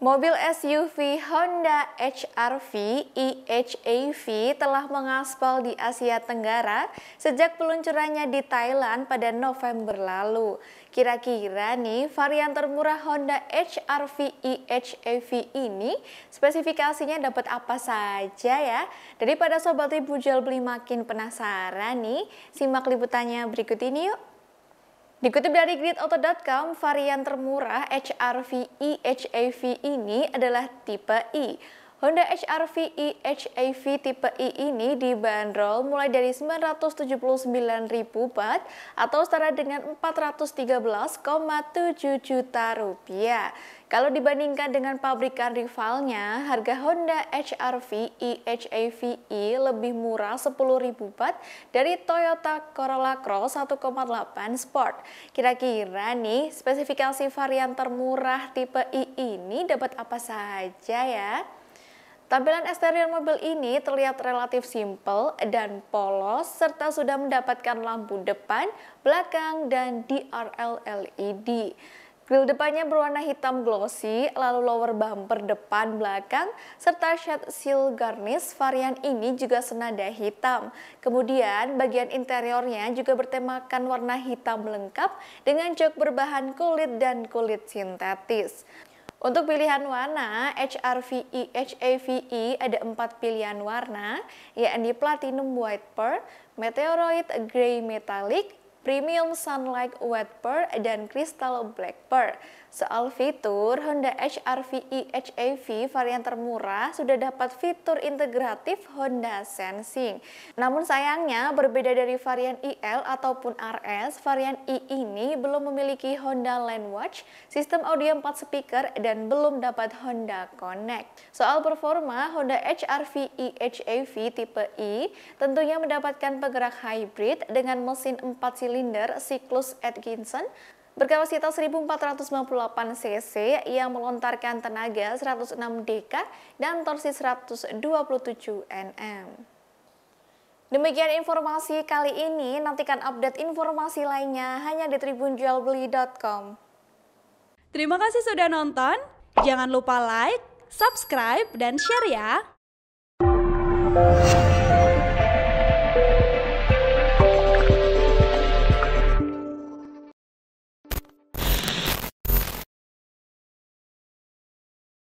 Mobil SUV Honda HR-V EHAV telah mengaspal di Asia Tenggara sejak peluncurannya di Thailand pada November lalu. Kira-kira nih varian termurah Honda HR-V EHAV ini spesifikasinya dapat apa saja ya? Daripada sobat ibu jual beli makin penasaran nih, simak liputannya berikut ini yuk. Dikutip dari gridauto.com, varian termurah HRV-E ini adalah tipe I. Honda HR-V i HAV tipe I ini dibanderol mulai dari 979.000 baht atau setara dengan 413,7 juta rupiah. Kalau dibandingkan dengan pabrikan rivalnya, harga Honda HR-V i HAV i lebih murah 10.000 baht dari Toyota Corolla Cross 1,8 Sport. Kira-kira nih, spesifikasi varian termurah tipe i ini dapat apa saja ya? Tampilan eksterior mobil ini terlihat relatif simpel dan polos serta sudah mendapatkan lampu depan, belakang, dan DRL LED. Grill depannya berwarna hitam glossy, lalu lower bumper depan belakang, serta shade seal garnish varian ini juga senada hitam. Kemudian bagian interiornya juga bertemakan warna hitam lengkap dengan jok berbahan kulit dan kulit sintetis. Untuk pilihan warna, HRVE, HAVE ada empat pilihan warna, yakni Platinum White Pearl, Meteoroid Grey Metallic, Premium Sunlight Wet Pearl, dan Crystal Black Pearl. Soal fitur, Honda hr v HAV varian termurah sudah dapat fitur integratif Honda Sensing. Namun sayangnya, berbeda dari varian IL ataupun RS, varian I ini belum memiliki Honda Landwatch, Watch, sistem audio 4 speaker, dan belum dapat Honda Connect. Soal performa, Honda hr v HAV tipe I tentunya mendapatkan penggerak hybrid dengan mesin 4 silinder silinder siklus Atkinson berkapasitas 1.458 cc yang melontarkan tenaga 106 dk dan torsi 127 Nm. Demikian informasi kali ini, nantikan update informasi lainnya hanya di tribunjualbeli.com. Terima kasih sudah nonton, jangan lupa like, subscribe, dan share ya!